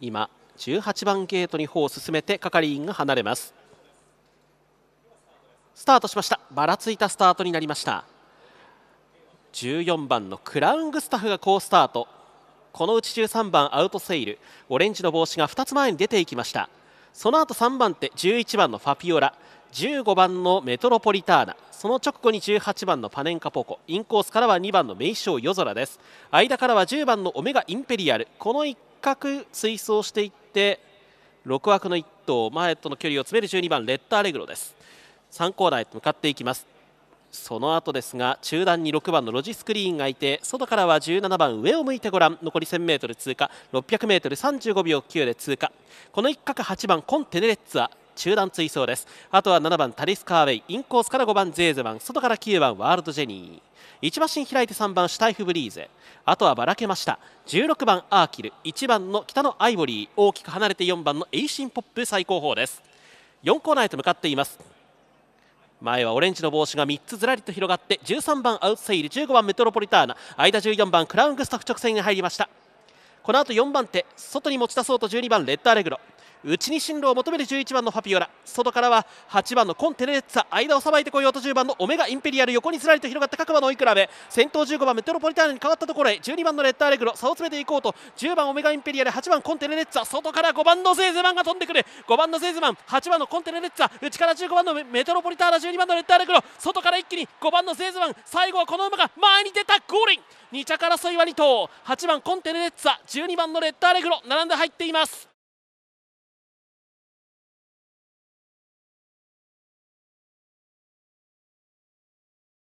今18番ゲートに歩を進めて係員が離れますスタートしましたばらついたスタートになりました14番のクラウングスタッフが好スタートこのうち13番アウトセイルオレンジの帽子が2つ前に出ていきましたその後3番手11番のファピオラ15番のメトロポリターナその直後に18番のパネンカポコインコースからは2番の名将夜空です間からは10番のオメガインペリアルこの1角追走していって6枠の1頭前との距離を詰める12番レッドアレグロです3コーナーへと向かっていきますその後ですが中段に6番のロジスクリーンがいて外からは17番上を向いてご覧残り 1000m 通過 600m35 秒9で通過この一角8番コンテネレッツァ中段追走ですあとは7番タリスカーウェイインコースから5番ゼーゼマン外から9番ワールドジェニー1馬身開いて3番シュタイフブリーゼあとはばらけました16番アーキル1番の北のアイボリー大きく離れて4番のエイシンポップ最高峰です4コーナーへと向かっています前はオレンジの帽子が3つずらりと広がって13番アウトセイル15番メトロポリターナ間14番クラウングスタフ直線に入りましたこの後4番手外に持ち出そうと12番レッドアレグロ内に進路を求める11番のファピオラ外からは8番のコンテレッツァ間をさばいてこようと10番のオメガインペリアル横にずらりと広がった各馬の追い比べ先頭15番メトロポリターナに変わったところへ12番のレッドアレグロ差を詰めていこうと10番オメガインペリアル8番コンテネレッツァ外から5番のゼーゼマンが飛んでくる5番のゼーゼマン8番のコンテネレッツァ内から15番のメトロポリターナ12番のレッドアレグロ外から一気に5番のゼーゼマン最後はこの馬が前に出たゴールン2着争いは2頭8番コンテネレッツァ12番のレッドアレグロ並んで入っています